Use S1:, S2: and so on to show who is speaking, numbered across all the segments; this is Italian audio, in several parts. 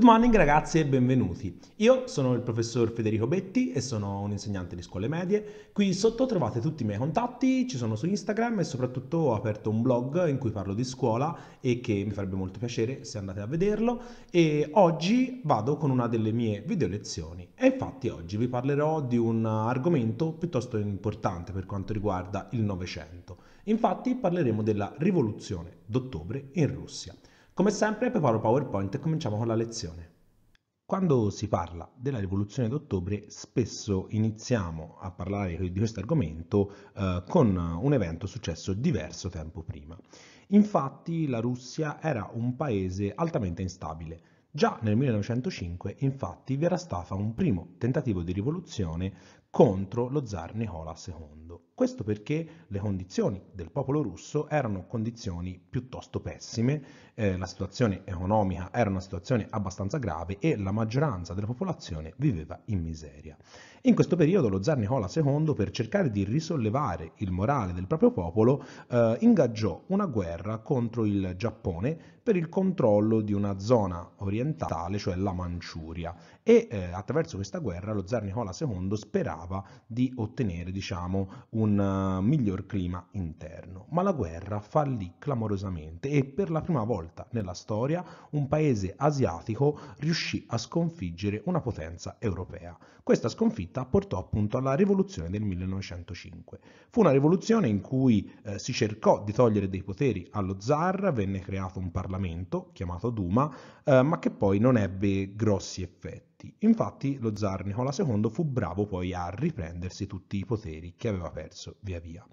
S1: Good morning ragazzi e benvenuti. Io sono il professor Federico Betti e sono un insegnante di scuole medie. Qui sotto trovate tutti i miei contatti, ci sono su Instagram e soprattutto ho aperto un blog in cui parlo di scuola e che mi farebbe molto piacere se andate a vederlo e oggi vado con una delle mie video lezioni e infatti oggi vi parlerò di un argomento piuttosto importante per quanto riguarda il Novecento. Infatti parleremo della rivoluzione d'ottobre in Russia. Come sempre preparo PowerPoint e cominciamo con la lezione. Quando si parla della rivoluzione d'ottobre spesso iniziamo a parlare di questo argomento eh, con un evento successo diverso tempo prima. Infatti la Russia era un paese altamente instabile. Già nel 1905 infatti vi era stato un primo tentativo di rivoluzione contro lo zar Nicola II. Questo perché le condizioni del popolo russo erano condizioni piuttosto pessime, eh, la situazione economica era una situazione abbastanza grave e la maggioranza della popolazione viveva in miseria. In questo periodo lo zar Nicola II, per cercare di risollevare il morale del proprio popolo, eh, ingaggiò una guerra contro il Giappone per il controllo di una zona orientale, cioè la Manciuria, e eh, attraverso questa guerra lo zar Nicola II sperava di ottenere, diciamo, un un eh, miglior clima interno. Ma la guerra fallì clamorosamente e per la prima volta nella storia un paese asiatico riuscì a sconfiggere una potenza europea. Questa sconfitta portò appunto alla rivoluzione del 1905. Fu una rivoluzione in cui eh, si cercò di togliere dei poteri allo zar, venne creato un parlamento chiamato Duma, eh, ma che poi non ebbe grossi effetti diritti. Infatti lo zar Nicola II fu bravo poi a riprendersi tutti i poteri che aveva perso via via.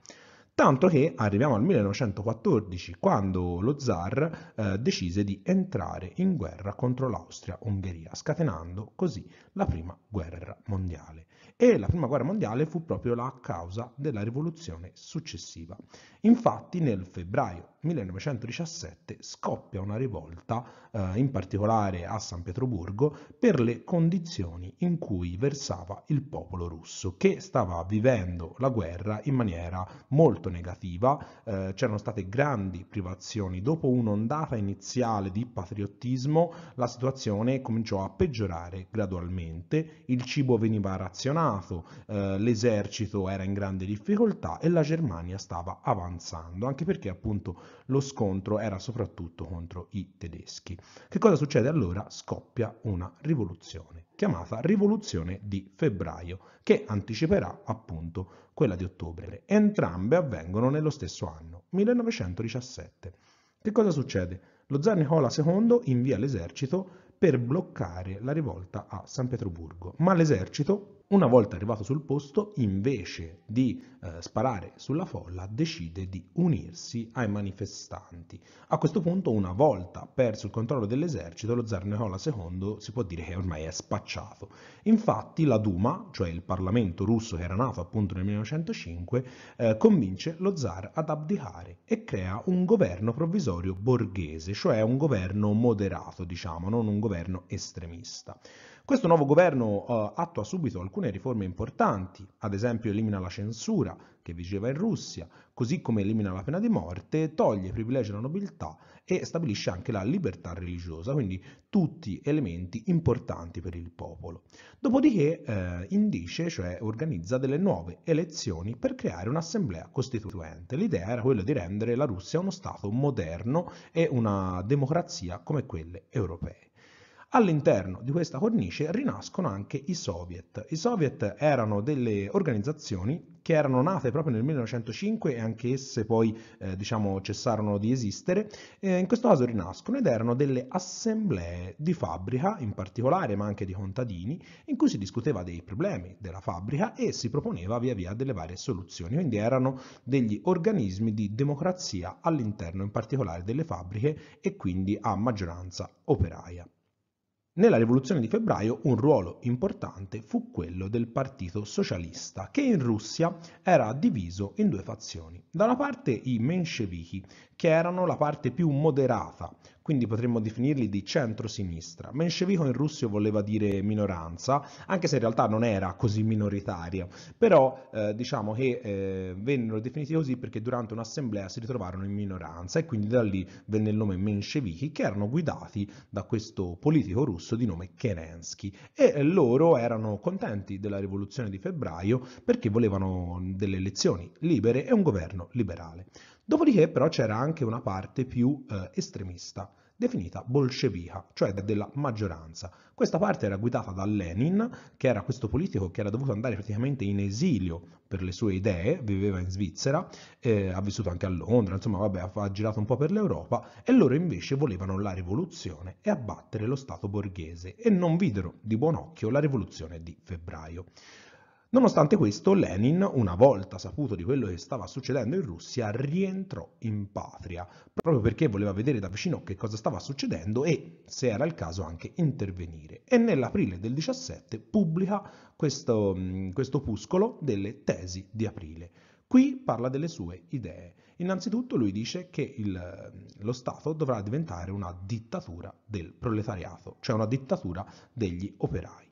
S1: Tanto che arriviamo al 1914, quando lo zar eh, decise di entrare in guerra contro l'Austria-Ungheria, scatenando così la prima guerra mondiale e la prima guerra mondiale fu proprio la causa della rivoluzione successiva. Infatti nel febbraio 1917 scoppia una rivolta, eh, in particolare a San Pietroburgo, per le condizioni in cui versava il popolo russo, che stava vivendo la guerra in maniera molto negativa, eh, c'erano state grandi privazioni, dopo un'ondata iniziale di patriottismo la situazione cominciò a peggiorare gradualmente, il cibo veniva razionato, armato, eh, l'esercito era in grande difficoltà e la Germania stava avanzando, anche perché appunto lo scontro era soprattutto contro i tedeschi. Che cosa succede allora? Scoppia una rivoluzione, chiamata rivoluzione di febbraio, che anticiperà appunto quella di ottobre. Entrambe avvengono nello stesso anno, 1917. Che cosa succede? Lo zar Nicola II invia l'esercito per bloccare la rivolta a San Pietroburgo, ma l'esercito una volta arrivato sul posto, invece di eh, sparare sulla folla, decide di unirsi ai manifestanti. A questo punto, una volta perso il controllo dell'esercito, lo zar Nicola II si può dire che ormai è spacciato. Infatti la Duma, cioè il Parlamento russo che era nato appunto nel 1905, eh, convince lo zar ad abdicare e crea un governo provvisorio borghese, cioè un governo moderato, diciamo, non un governo estremista. Questo nuovo governo eh, attua subito alcune riforme importanti, ad esempio elimina la censura che vigeva in Russia, così come elimina la pena di morte, toglie i privilegi alla nobiltà e stabilisce anche la libertà religiosa, quindi tutti elementi importanti per il popolo. Dopodiché eh, indice, cioè organizza delle nuove elezioni per creare un'assemblea costituente. L'idea era quella di rendere la Russia uno Stato moderno e una democrazia come quelle europee. All'interno di questa cornice rinascono anche i soviet. I soviet erano delle organizzazioni che erano nate proprio nel 1905 e anche esse poi eh, diciamo cessarono di esistere, eh, in questo caso rinascono ed erano delle assemblee di fabbrica in particolare ma anche di contadini in cui si discuteva dei problemi della fabbrica e si proponeva via via delle varie soluzioni, quindi erano degli organismi di democrazia all'interno in particolare delle fabbriche e quindi a maggioranza operaia. Nella rivoluzione di febbraio un ruolo importante fu quello del Partito Socialista, che in Russia era diviso in due fazioni. Da una parte i menscevichi, che erano la parte più moderata, quindi potremmo definirli di centro-sinistra. Menscevico in russo voleva dire minoranza, anche se in realtà non era così minoritaria, però eh, diciamo che eh, vennero definiti così perché durante un'assemblea si ritrovarono in minoranza e quindi da lì venne il nome menscevichi che erano guidati da questo politico russo di nome Kerensky e loro erano contenti della rivoluzione di febbraio perché volevano delle elezioni libere e un governo liberale. Dopodiché però c'era anche una parte più eh, estremista, definita bolscevica, cioè della maggioranza. Questa parte era guidata da Lenin, che era questo politico che era dovuto andare praticamente in esilio per le sue idee, viveva in Svizzera, eh, ha vissuto anche a Londra, insomma vabbè, ha girato un po' per l'Europa, e loro invece volevano la rivoluzione e abbattere lo Stato borghese, e non videro di buon occhio la rivoluzione di febbraio. Nonostante questo, Lenin, una volta saputo di quello che stava succedendo in Russia, rientrò in patria, proprio perché voleva vedere da vicino che cosa stava succedendo e, se era il caso, anche intervenire. E nell'aprile del 17 pubblica questo, mm, questo opuscolo delle tesi di aprile. Qui parla delle sue idee. Innanzitutto lui dice che il, mm, lo Stato dovrà diventare una dittatura del proletariato, cioè una dittatura degli operai.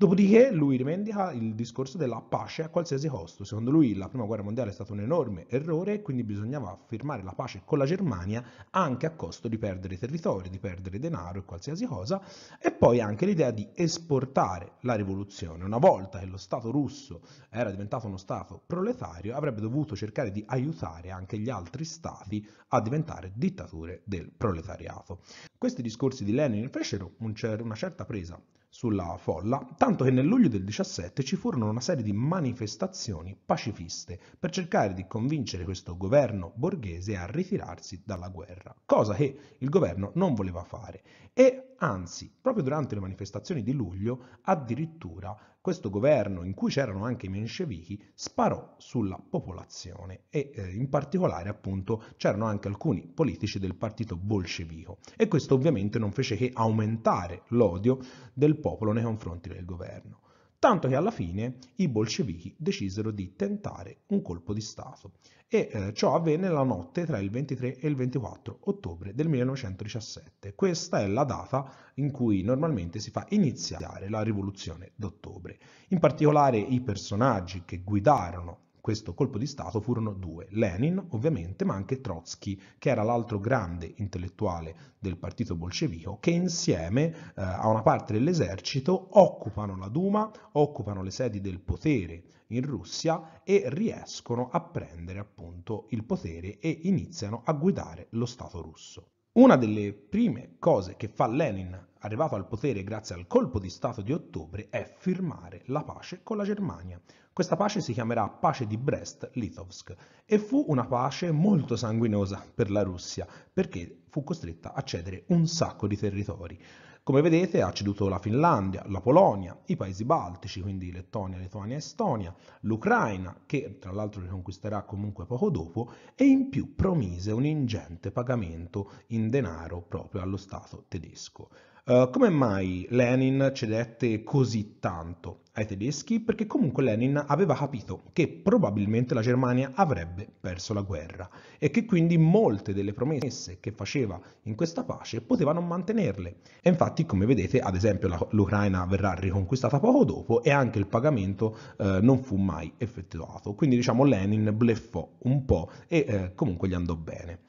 S1: Dopodiché lui rivendica il discorso della pace a qualsiasi costo. Secondo lui la prima guerra mondiale è stato un enorme errore e quindi bisognava firmare la pace con la Germania anche a costo di perdere territori, di perdere denaro e qualsiasi cosa. E poi anche l'idea di esportare la rivoluzione. Una volta che lo Stato russo era diventato uno Stato proletario, avrebbe dovuto cercare di aiutare anche gli altri Stati a diventare dittature del proletariato. Questi discorsi di Lenin fecero un cer- una certa presa sulla folla, tanto che nel luglio del 17 ci furono una serie di manifestazioni pacifiste per cercare di convincere questo governo borghese a ritirarsi dalla guerra, cosa che il governo non voleva fare e Anzi, proprio durante le manifestazioni di luglio, addirittura questo governo, in cui c'erano anche i menscevichi, sparò sulla popolazione e eh, in particolare appunto c'erano anche alcuni politici del partito bolscevico e questo ovviamente non fece che aumentare l'odio del popolo nei confronti del governo tanto che alla fine i bolscevichi decisero di tentare un colpo di Stato e eh, ciò avvenne la notte tra il 23 e il 24 ottobre del 1917. Questa è la data in cui normalmente si fa iniziare la rivoluzione d'ottobre. In particolare i personaggi che guidarono questo colpo di Stato furono due, Lenin ovviamente, ma anche Trotsky, che era l'altro grande intellettuale del partito bolscevico, che insieme eh, a una parte dell'esercito occupano la Duma, occupano le sedi del potere in Russia e riescono a prendere appunto il potere e iniziano a guidare lo Stato russo. Una delle prime cose che fa Lenin, arrivato al potere grazie al colpo di Stato di ottobre, è firmare la pace con la Germania. Questa pace si chiamerà pace di Brest-Litovsk e fu una pace molto sanguinosa per la Russia perché fu costretta a cedere un sacco di territori. Come vedete ha ceduto la Finlandia, la Polonia, i paesi baltici, quindi Lettonia, Lituania, Estonia, l'Ucraina, che tra l'altro riconquisterà comunque poco dopo, e in più promise un ingente pagamento in denaro proprio allo Stato tedesco. Eh, come mai Lenin cedette così tanto ai tedeschi? Perché comunque Lenin aveva capito che probabilmente la Germania avrebbe perso la guerra e che quindi molte delle promesse che faceva in questa pace potevano mantenerle. E infatti, come vedete, ad esempio l'Ucraina verrà riconquistata poco dopo e anche il pagamento uh, non fu mai effettuato. Quindi diciamo Lenin bleffò un po' e uh, comunque gli andò bene.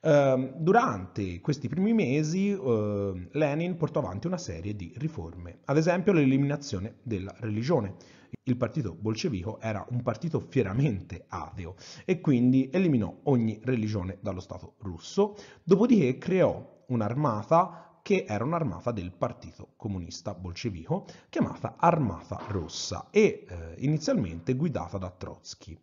S1: Ehm, durante questi primi mesi eh, Lenin portò avanti una serie di riforme, ad esempio l'eliminazione della religione. Il partito bolscevico era un partito fieramente ateo e quindi eliminò ogni religione dallo Stato russo, dopodiché creò un'armata che era un'armata del partito comunista bolscevico chiamata Armata Rossa e eh, inizialmente guidata da Trotsky.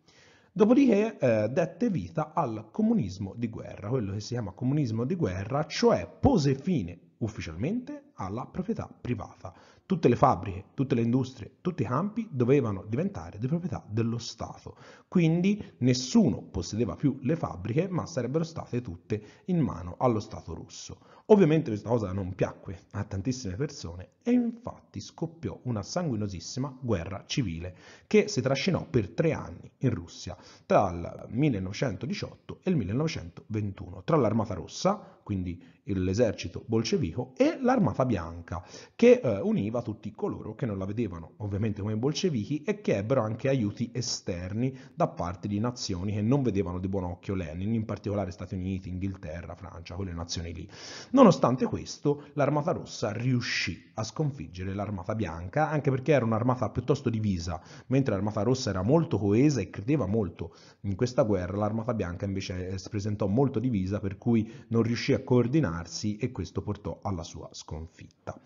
S1: Dopodiché eh, dette vita al comunismo di guerra, quello che si chiama comunismo di guerra, cioè pose fine ufficialmente alla proprietà privata. Tutte le fabbriche, tutte le industrie, tutti i campi dovevano diventare di proprietà dello Stato. Quindi nessuno possedeva più le fabbriche, ma sarebbero state tutte in mano allo Stato russo. Ovviamente questa cosa non piacque a tantissime persone e infatti scoppiò una sanguinosissima guerra civile che si trascinò per tre anni in Russia tra il 1918 e il 1921 tra l'Armata Rossa, quindi l'esercito bolscevico, e l'Armata Bianca che eh, univa tutti coloro che non la vedevano ovviamente come bolscevichi e che ebbero anche aiuti esterni da parte di nazioni che non vedevano di buon occhio Lenin, in particolare Stati Uniti, Inghilterra, Francia, quelle nazioni lì. Nonostante questo, l'Armata Rossa riuscì a sconfiggere l'Armata Bianca, anche perché era un'armata piuttosto divisa, mentre l'Armata Rossa era molto coesa e credeva molto in questa guerra, l'Armata Bianca invece eh, si presentò molto divisa, per cui non riuscì a coordinarsi e questo portò alla sua sconfitta.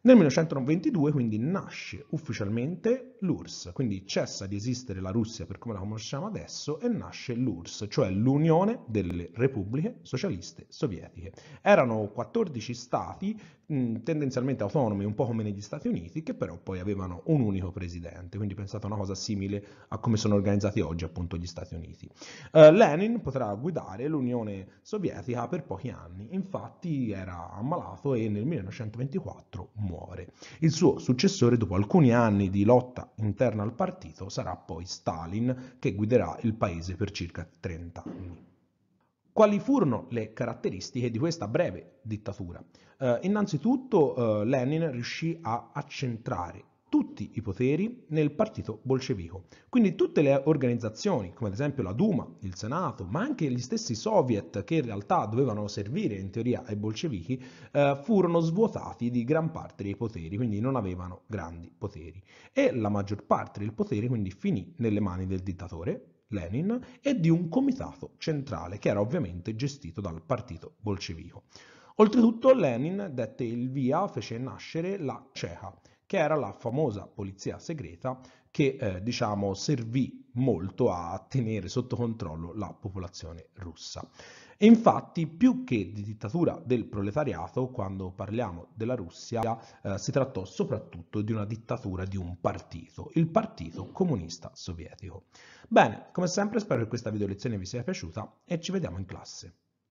S1: Nel 1922 quindi nasce ufficialmente l'URSS, quindi cessa di esistere la Russia per come la conosciamo adesso e nasce l'URSS, cioè l'Unione delle Repubbliche Socialiste Sovietiche. Erano 14 stati mh, tendenzialmente autonomi, un po' come negli Stati Uniti, che però poi avevano un unico presidente, quindi pensate a una cosa simile a come sono organizzati oggi appunto gli Stati Uniti. Uh, Lenin potrà guidare l'Unione Sovietica per pochi anni, infatti era ammalato e nel 1924 muore muore. Il suo successore, dopo alcuni anni di lotta interna al partito, sarà poi Stalin, che guiderà il paese per circa 30 anni. Quali furono le caratteristiche di questa breve dittatura? Eh, innanzitutto eh, Lenin riuscì a accentrare tutti i poteri nel partito bolscevico. Quindi tutte le organizzazioni, come ad esempio la Duma, il Senato, ma anche gli stessi soviet che in realtà dovevano servire in teoria ai bolscevichi, eh, furono svuotati di gran parte dei poteri, quindi non avevano grandi poteri. E la maggior parte del potere quindi finì nelle mani del dittatore, Lenin, e di un comitato centrale che era ovviamente gestito dal partito bolscevico. Oltretutto Lenin dette il via, fece nascere la CECA, che era la famosa polizia segreta che eh, diciamo servì molto a tenere sotto controllo la popolazione russa. E infatti più che di dittatura del proletariato, quando parliamo della Russia, eh, si trattò soprattutto di una dittatura di un partito, il Partito Comunista Sovietico. Bene, come sempre spero che questa video lezione vi sia piaciuta e ci vediamo in classe.